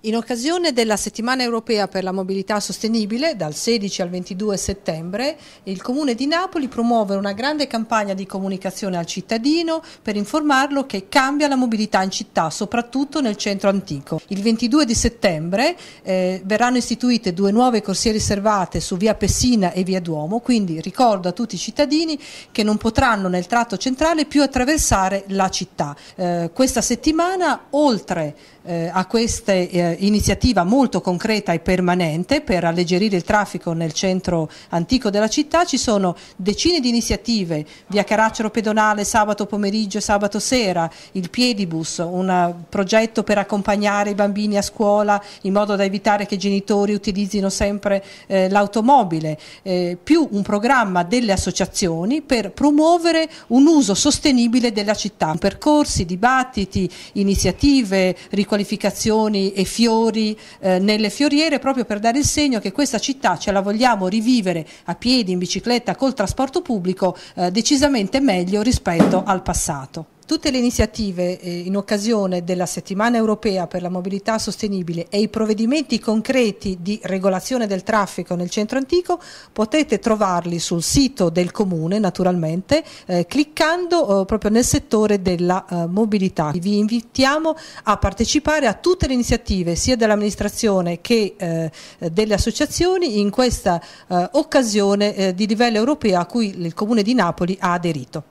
In occasione della settimana europea per la mobilità sostenibile, dal 16 al 22 settembre, il Comune di Napoli promuove una grande campagna di comunicazione al cittadino per informarlo che cambia la mobilità in città, soprattutto nel centro antico. Il 22 di settembre eh, verranno istituite due nuove corsie riservate su via Pessina e via Duomo, quindi ricordo a tutti i cittadini che non potranno nel tratto centrale più attraversare la città. Eh, questa settimana, oltre eh, a queste eh, eh, iniziativa molto concreta e permanente per alleggerire il traffico nel centro antico della città, ci sono decine di iniziative, via Caracero pedonale sabato pomeriggio e sabato sera, il Piedibus, un progetto per accompagnare i bambini a scuola in modo da evitare che i genitori utilizzino sempre eh, l'automobile, eh, più un programma delle associazioni per promuovere un uso sostenibile della città, percorsi, dibattiti, iniziative, riqualificazioni e fiori eh, nelle fioriere proprio per dare il segno che questa città ce la vogliamo rivivere a piedi, in bicicletta, col trasporto pubblico eh, decisamente meglio rispetto al passato. Tutte le iniziative eh, in occasione della settimana europea per la mobilità sostenibile e i provvedimenti concreti di regolazione del traffico nel centro antico potete trovarli sul sito del comune naturalmente eh, cliccando eh, proprio nel settore della eh, mobilità. Vi invitiamo a partecipare a tutte le iniziative sia dell'amministrazione che eh, delle associazioni in questa eh, occasione di livello europeo a cui il comune di Napoli ha aderito.